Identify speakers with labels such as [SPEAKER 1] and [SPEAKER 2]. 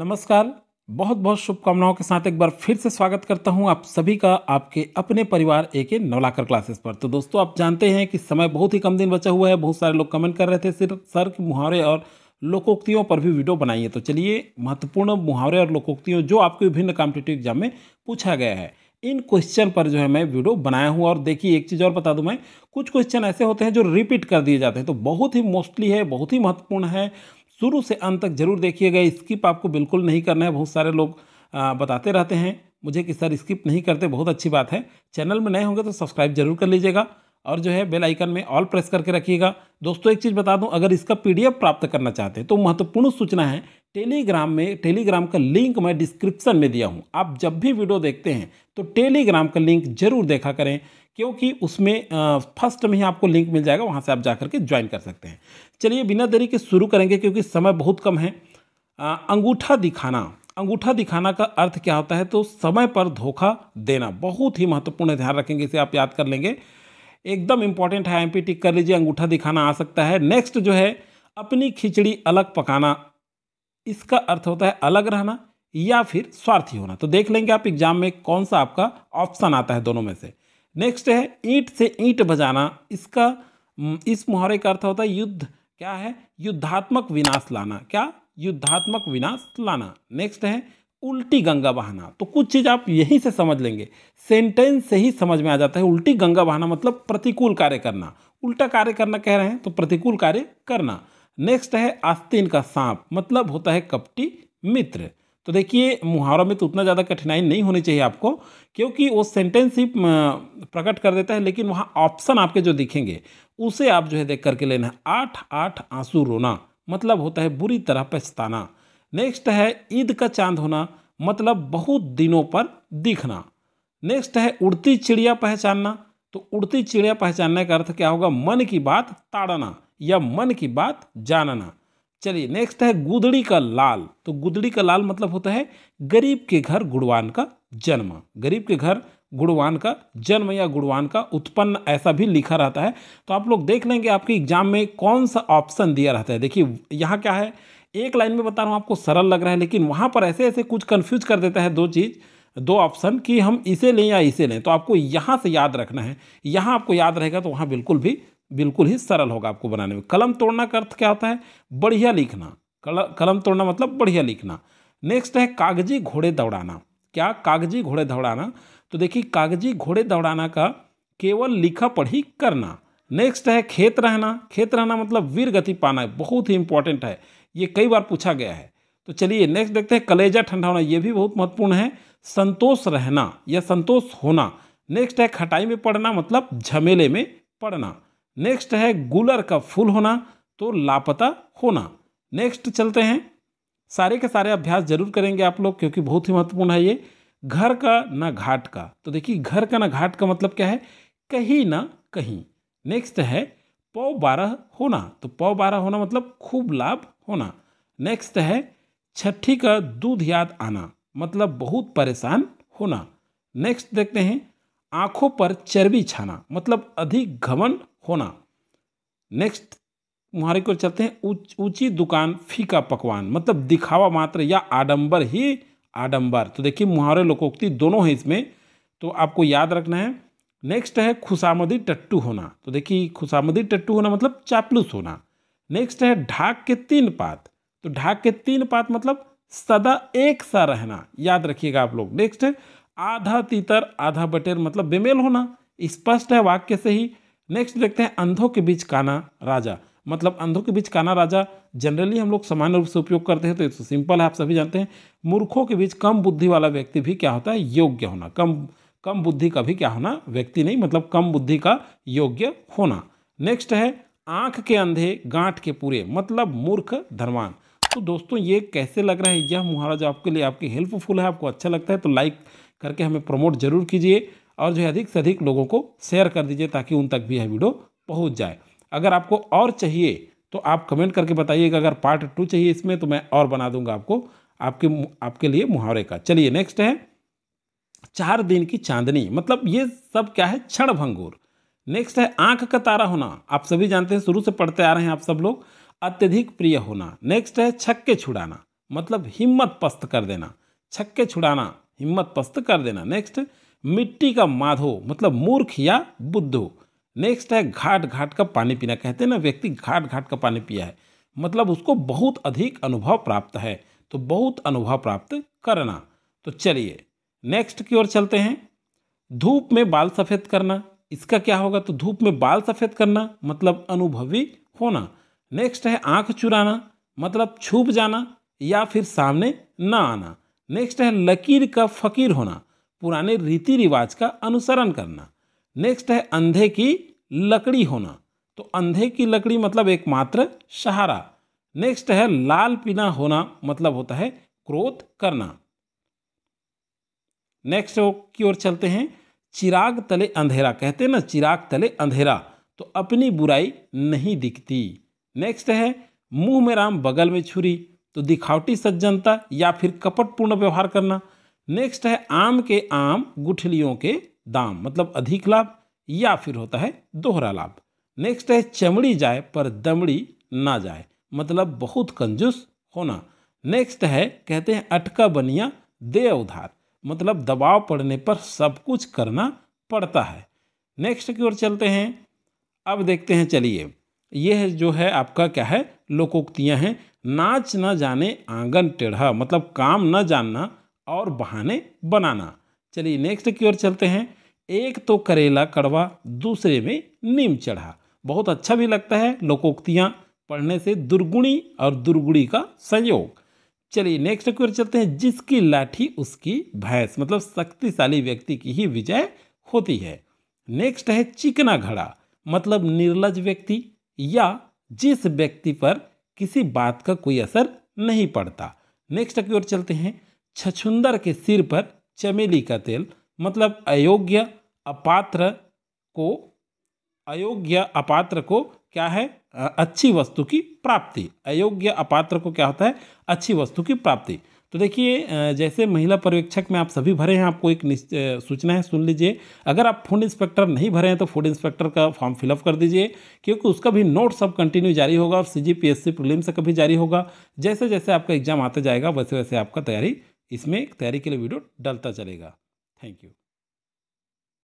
[SPEAKER 1] नमस्कार बहुत बहुत शुभकामनाओं के साथ एक बार फिर से स्वागत करता हूं आप सभी का आपके अपने परिवार ए के नवलाकर क्लासेस पर तो दोस्तों आप जानते हैं कि समय बहुत ही कम दिन बचा हुआ है बहुत सारे लोग कमेंट कर रहे थे सिर्फ सर के मुहावरे और लोकोक्तियों पर भी वीडियो बनाइए तो चलिए महत्वपूर्ण मुहावरे और लोकोक्तियों जो आपके विभिन्न कॉम्पिटेटिव एग्जाम में पूछा गया है इन क्वेश्चन पर जो है मैं वीडियो बनाया हूँ और देखिए एक चीज़ और बता दूँ मैं कुछ क्वेश्चन ऐसे होते हैं जो रिपीट कर दिए जाते हैं तो बहुत ही मोस्टली है बहुत ही महत्वपूर्ण है शुरू से अंत तक जरूर देखिएगा स्किप आपको बिल्कुल नहीं करना है बहुत सारे लोग बताते रहते हैं मुझे कि सर स्किप नहीं करते बहुत अच्छी बात है चैनल में नए होंगे तो सब्सक्राइब जरूर कर लीजिएगा और जो है बेल आइकन में ऑल प्रेस करके रखिएगा दोस्तों एक चीज़ बता दूं अगर इसका पीडीएफ प्राप्त करना चाहते हैं तो महत्वपूर्ण सूचना है टेलीग्राम में टेलीग्राम का लिंक मैं डिस्क्रिप्शन में दिया हूं आप जब भी वीडियो देखते हैं तो टेलीग्राम का लिंक जरूर देखा करें क्योंकि उसमें फर्स्ट में ही आपको लिंक मिल जाएगा वहाँ से आप जा के ज्वाइन कर सकते हैं चलिए बिना देरी के शुरू करेंगे क्योंकि समय बहुत कम है अंगूठा दिखाना अंगूठा दिखाना का अर्थ क्या होता है तो समय पर धोखा देना बहुत ही महत्वपूर्ण ध्यान रखेंगे इसे आप याद कर लेंगे एकदम इंपॉर्टेंट है एमपी टिक कर लीजिए अंगूठा दिखाना आ सकता है नेक्स्ट जो है अपनी खिचड़ी अलग पकाना इसका अर्थ होता है अलग रहना या फिर स्वार्थी होना तो देख लेंगे आप एग्जाम में कौन सा आपका ऑप्शन आता है दोनों में से नेक्स्ट है ईंट से ईंट बजाना इसका इस मुहरे का अर्थ होता है युद्ध क्या है युद्धात्मक विनाश लाना क्या युद्धात्मक विनाश लाना नेक्स्ट है उल्टी गंगा बहाना तो कुछ चीज़ आप यहीं से समझ लेंगे सेंटेंस से ही समझ में आ जाता है उल्टी गंगा बहाना मतलब प्रतिकूल कार्य करना उल्टा कार्य करना कह रहे हैं तो प्रतिकूल कार्य करना नेक्स्ट है आस्तीन का सांप मतलब होता है कपटी मित्र तो देखिए मुहावरा में तो उतना ज़्यादा कठिनाई नहीं होनी चाहिए आपको क्योंकि वो सेंटेंस ही प्रकट कर देता है लेकिन वहाँ ऑप्शन आपके जो दिखेंगे उसे आप जो है देख करके लेना है आठ आठ आंसू रोना मतलब होता है बुरी तरह पछताना नेक्स्ट है ईद का चांद होना मतलब बहुत दिनों पर दिखना नेक्स्ट है उड़ती चिड़िया पहचानना तो उड़ती चिड़िया पहचानने का अर्थ क्या होगा मन की बात ताड़ना या मन की बात जानना चलिए नेक्स्ट है गुदड़ी का लाल तो गुदड़ी का लाल मतलब होता है गरीब के घर गुड़वान का जन्म गरीब के घर गुड़वान का जन्म या गुड़वान का उत्पन्न ऐसा भी लिखा रहता है तो आप लोग देख लेंगे आपके एग्जाम में कौन सा ऑप्शन दिया रहता है देखिए यहाँ क्या है एक लाइन में बता रहा हूँ आपको सरल लग रहा है लेकिन वहाँ पर ऐसे ऐसे कुछ कन्फ्यूज कर देता है दो चीज़ दो ऑप्शन कि हम इसे लें या इसे लें तो आपको यहाँ से याद रखना है यहाँ आपको याद रहेगा तो वहाँ बिल्कुल भी बिल्कुल ही सरल होगा आपको बनाने में कलम तोड़ना का अर्थ क्या होता है बढ़िया लिखना कल, कलम तोड़ना मतलब बढ़िया लिखना नेक्स्ट है कागजी घोड़े दौड़ाना क्या कागजी घोड़े दौड़ाना तो देखिए कागजी घोड़े दौड़ाना का केवल लिखा पढ़ी करना नेक्स्ट है खेत रहना खेत रहना मतलब वीर गति पाना बहुत ही इंपॉर्टेंट है ये कई बार पूछा गया है तो चलिए नेक्स्ट देखते हैं कलेजा ठंडा होना ये भी बहुत महत्वपूर्ण है संतोष रहना या संतोष होना नेक्स्ट है खटाई में पड़ना मतलब झमेले में पड़ना नेक्स्ट है गुलर का फूल होना तो लापता होना नेक्स्ट चलते हैं सारे के सारे अभ्यास जरूर करेंगे आप लोग क्योंकि बहुत ही महत्वपूर्ण है ये घर का ना घाट का तो देखिए घर का ना घाट का मतलब क्या है कहीं ना कहीं नेक्स्ट है पौ बारह होना तो पौ बारह होना मतलब खूब लाभ होना नेक्स्ट है छठी का दूध याद आना मतलब बहुत परेशान होना नेक्स्ट देखते हैं आँखों पर चर्बी छाना मतलब अधिक घमन होना नेक्स्ट मुहारे को चलते हैं ऊंची दुकान फीका पकवान मतलब दिखावा मात्र या आडंबर ही आडंबर तो देखिए मुहारे लोकोक्ति दोनों है इसमें तो आपको याद रखना है नेक्स्ट है खुशामदी टट्टू होना तो देखिए खुशामदी टट्टू होना मतलब चापलूस होना नेक्स्ट है ढाक के तीन पात तो ढाक के तीन पात मतलब सदा एक सा रहना याद रखिएगा आप लोग नेक्स्ट है आधा तीतर आधा बटेर मतलब बेमेल होना स्पष्ट है वाक्य से ही नेक्स्ट देखते हैं अंधों के बीच काना राजा मतलब अंधों के बीच काना राजा जनरली हम लोग सामान्य रूप से उपयोग करते हैं तो इसको तो सिंपल है आप सभी जानते हैं मूर्खों के बीच कम बुद्धि वाला व्यक्ति भी क्या होता है योग्य होना कम कम बुद्धि का भी क्या होना व्यक्ति नहीं मतलब कम बुद्धि का योग्य होना नेक्स्ट है आंख के अंधे गांठ के पूरे मतलब मूर्ख धनवान तो दोस्तों ये कैसे लग रहा है यह मुहावरा जो आपके लिए आपकी हेल्पफुल है आपको अच्छा लगता है तो लाइक करके हमें प्रमोट जरूर कीजिए और जो है अधिक से अधिक लोगों को शेयर कर दीजिए ताकि उन तक भी यह वीडियो पहुँच जाए अगर आपको और चाहिए तो आप कमेंट करके बताइएगा अगर पार्ट टू चाहिए इसमें तो मैं और बना दूंगा आपको आपके आपके लिए मुहावरे का चलिए नेक्स्ट है चार दिन की चांदनी मतलब ये सब क्या है क्षण भंगूर नेक्स्ट है आंख का तारा होना आप सभी जानते हैं शुरू से पढ़ते आ रहे हैं आप सब लोग अत्यधिक प्रिय होना नेक्स्ट है छक्के छुड़ाना मतलब हिम्मत पस्त कर देना छक्के छुड़ाना हिम्मत पस्त कर देना नेक्स्ट मिट्टी का माधो मतलब मूर्ख या बुद्धो नेक्स्ट है घाट घाट का पानी पीना कहते हैं ना व्यक्ति घाट घाट का पानी पिया है मतलब उसको बहुत अधिक अनुभव प्राप्त है तो बहुत अनुभव प्राप्त करना तो चलिए नेक्स्ट की ओर चलते हैं धूप में बाल सफ़ेद करना इसका क्या होगा तो धूप में बाल सफ़ेद करना मतलब अनुभवी होना नेक्स्ट है आंख चुराना मतलब छुप जाना या फिर सामने ना आना नेक्स्ट है लकीर का फ़कीर होना पुराने रीति रिवाज का अनुसरण करना नेक्स्ट है अंधे की लकड़ी होना तो अंधे की लकड़ी मतलब एकमात्र सहारा नेक्स्ट है लाल पीना होना मतलब होता है क्रोध करना नेक्स्ट की ओर चलते हैं चिराग तले अंधेरा कहते ना चिराग तले अंधेरा तो अपनी बुराई नहीं दिखती नेक्स्ट है मुंह में राम बगल में छुरी तो दिखावटी सज्जनता या फिर कपटपूर्ण व्यवहार करना नेक्स्ट है आम के आम गुठलियों के दाम मतलब अधिक लाभ या फिर होता है दोहरा लाभ नेक्स्ट है चमड़ी जाए पर दमड़ी ना जाए मतलब बहुत कंजूस होना नेक्स्ट है कहते हैं अटका बनिया दे उधार मतलब दबाव पड़ने पर सब कुछ करना पड़ता है नेक्स्ट की ओर चलते हैं अब देखते हैं चलिए यह जो है आपका क्या है लोकोक्तियाँ हैं नाच न जाने आंगन टेढ़ा मतलब काम न जानना और बहाने बनाना चलिए नेक्स्ट की ओर चलते हैं एक तो करेला कड़वा दूसरे में नीम चढ़ा बहुत अच्छा भी लगता है लोकोक्तियाँ पढ़ने से दुर्गुणी और दुर्गुणी का संयोग चलिए नेक्स्ट क्वेश्चन चलते हैं जिसकी लाठी उसकी भैंस मतलब शक्तिशाली व्यक्ति की ही विजय होती है नेक्स्ट है चिकना घड़ा मतलब निर्लज व्यक्ति या जिस व्यक्ति पर किसी बात का कोई असर नहीं पड़ता नेक्स्ट की ओर चलते हैं छछुंदर के सिर पर चमेली का तेल मतलब अयोग्य अपात्र को अयोग्य अपात्र को क्या है अच्छी वस्तु की प्राप्ति अयोग्य अपात्र को क्या होता है अच्छी वस्तु की प्राप्ति तो देखिए जैसे महिला पर्यवेक्षक में आप सभी भरे हैं आपको एक सूचना है सुन लीजिए अगर आप फूड इंस्पेक्टर नहीं भरे हैं तो फूड इंस्पेक्टर का फॉर्म फिलअप कर दीजिए क्योंकि उसका भी नोट सब कंटिन्यू जारी होगा और सी जी पी एस सी से कभी जारी होगा जैसे जैसे आपका एग्जाम आता जाएगा वैसे वैसे आपका तैयारी इसमें तैयारी के लिए वीडियो डलता चलेगा थैंक यू